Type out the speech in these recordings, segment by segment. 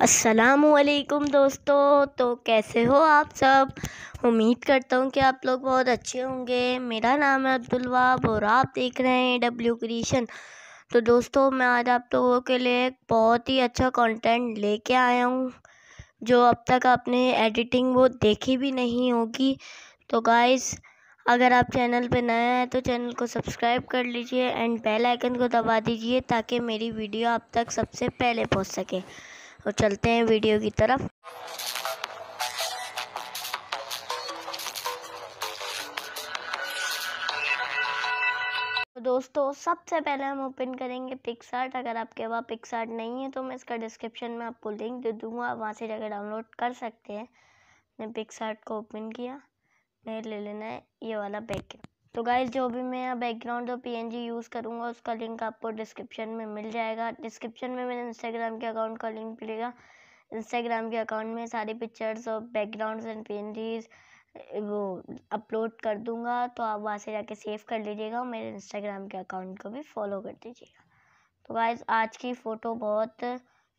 असलकुम दोस्तों तो कैसे हो आप सब उम्मीद करता हूँ कि आप लोग बहुत अच्छे होंगे मेरा नाम है अब्दुलवाब और आप देख रहे हैं डब्ल्यू क्रिएशन तो दोस्तों मैं आज आप लोगों के लिए बहुत ही अच्छा कंटेंट लेके आया हूँ जो अब तक आपने एडिटिंग वो देखी भी नहीं होगी तो गाइस अगर आप चैनल पे नए हैं तो चैनल को सब्सक्राइब कर लीजिए एंड बेल आइकन को दबा दीजिए ताकि मेरी वीडियो आप तक सबसे पहले पहुंच सके और तो चलते हैं वीडियो की तरफ तो दोस्तों सबसे पहले हम ओपन करेंगे पिक्सार्ट अगर आपके पास पिक्सार्ट नहीं है तो मैं इसका डिस्क्रिप्शन में आपको लिंक दे दूँगा आप वहाँ से जाकर डाउनलोड कर सकते हैं मैंने पिक्सार्ट को ओपन किया मैं ले लेना है ये वाला पैकेट तो गाइज जो भी मैं बैकग्राउंड और पीएनजी यूज़ करूँगा उसका लिंक आपको डिस्क्रिप्शन में मिल जाएगा डिस्क्रिप्शन में मेरे इंस्टाग्राम के अकाउंट का लिंक मिलेगा इंस्टाग्राम के अकाउंट में सारी पिक्चर्स और बैकग्राउंड्स एंड पीएनजीज वो अपलोड कर दूँगा तो आप वहाँ से जाके सेव कर लीजिएगा और मेरे इंस्टाग्राम के अकाउंट को भी फॉलो कर दीजिएगा तो गाइज आज की फ़ोटो बहुत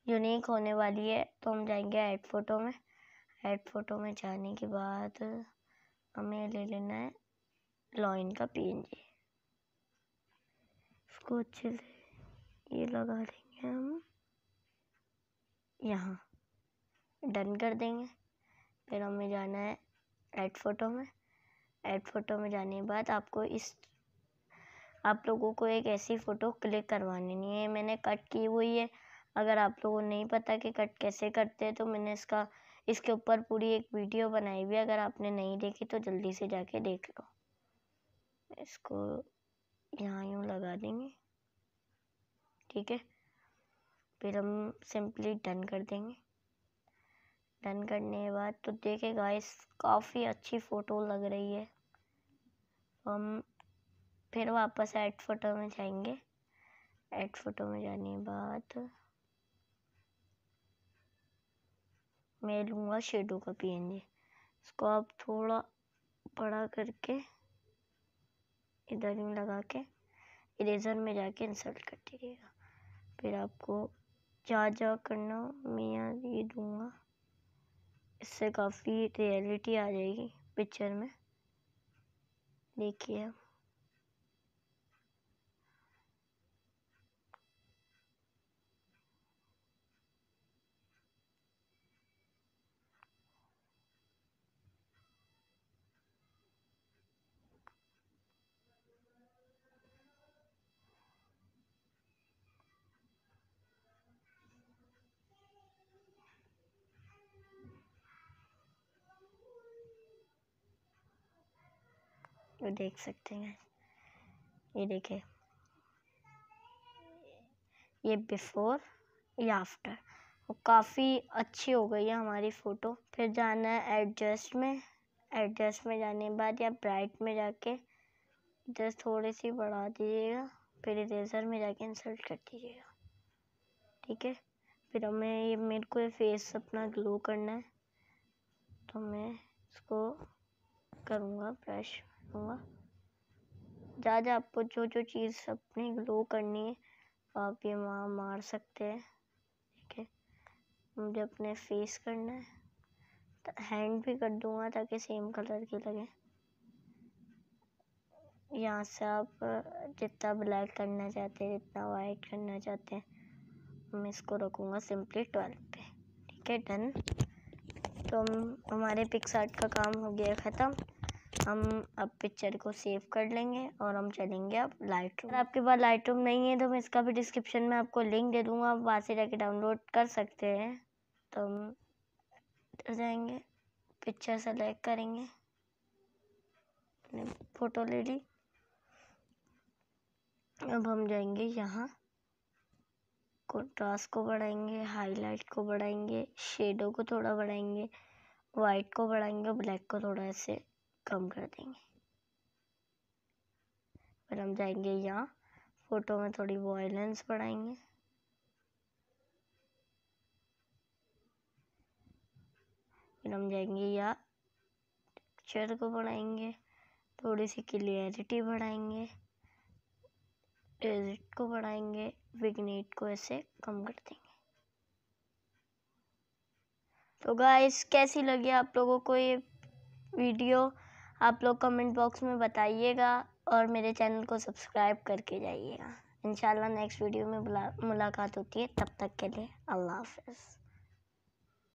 यूनिक होने वाली है तो हम जाएंगे ऐड फ़ोटो में ऐड फ़ोटो में जाने के बाद हमें ले लेना है लाइन का पीएनजी इसको अच्छे से ये लगा देंगे हम यहाँ डन कर देंगे फिर हमें जाना है एड फोटो में एड फोटो में जाने के बाद आपको इस आप लोगों को एक ऐसी फ़ोटो क्लिक करवानी नहीं है मैंने कट की हुई है अगर आप लोगों को नहीं पता कि कट कैसे करते हैं तो मैंने इसका इसके ऊपर पूरी एक वीडियो बनाई हुई है अगर आपने नहीं देखी तो जल्दी से जाके देख लो इसको यहाँ यूँ लगा देंगे ठीक है फिर हम सिंपली डन कर देंगे डन करने के बाद तो देखे गाइस काफ़ी अच्छी फ़ोटो लग रही है हम फिर वापस एड फोटो में जाएंगे एड फोटो में जाने के बाद मैं लूँगा शेडो का पी इसको आप थोड़ा बड़ा करके इधर यूँ लगा के इरेजर में जाके इंसर्ट कर दीजिएगा फिर आपको जहाँ जा करना मैं यहाँ ये दूँगा इससे काफ़ी रियलिटी आ जाएगी पिक्चर में देखिए आप तो देख सकते हैं ये देखें ये बिफ़ोर या आफ्टर वो काफ़ी अच्छी हो गई है हमारी फ़ोटो फिर जाना है एडजस्ट में एडजस्ट में जाने के बाद या ब्राइट में जाके जस्ट थोड़ी सी बढ़ा दीजिएगा फिर इरेजर में जाके इंसल्ट कर दीजिएगा ठीक है फिर हमें ये मेरे को ये फेस अपना ग्लो करना है तो मैं इसको करूँगा ब्रश रखूँगा ज़्यादा आपको जो जो चीज़ अपनी ग्लो करनी है आप ये वहाँ मार सकते हैं ठीक है मुझे अपने फेस करना है हैंड तो भी कर दूँगा ताकि सेम कलर की लगे यहाँ से आप जितना ब्लैक करना चाहते हैं जितना वाइट करना चाहते हैं मैं इसको रखूँगा सिंपली ट्वेल्व पे ठीक है डन तो हम हमारे पिक्स का काम हो गया ख़त्म हम अब पिक्चर को सेव कर लेंगे और हम चलेंगे अब लाइट रूम आपके पास लाइट रूम नहीं है तो मैं इसका भी डिस्क्रिप्शन में आपको लिंक दे दूँगा आप वहाँ से जाके डाउनलोड कर सकते हैं तो हम जाएंगे पिक्चर सेलेक्ट करेंगे फ़ोटो ले ली अब हम जाएंगे यहाँ कंट्रास्ट को बढ़ाएंगे हाईलाइट को बढ़ाएंगे शेडो को थोड़ा बढ़ाएंगे वाइट को बढ़ाएंगे ब्लैक को थोड़ा ऐसे कम कर देंगे फिर हम जाएंगे यहाँ फ़ोटो में थोड़ी वॉयलेंस बढ़ाएंगे फिर हम जाएंगे यहाँ पिक्चर को बढ़ाएंगे थोड़ी सी क्लियरिटी बढ़ाएंगे एजिट को बढ़ाएंगे विग्नेट को ऐसे कम कर देंगे तो गाइस कैसी लगी आप लोगों को ये वीडियो आप लोग कमेंट बॉक्स में बताइएगा और मेरे चैनल को सब्सक्राइब करके जाइएगा इंशाल्लाह नेक्स्ट वीडियो में मुलाकात होती है तब तक के लिए अल्लाह हाफिज़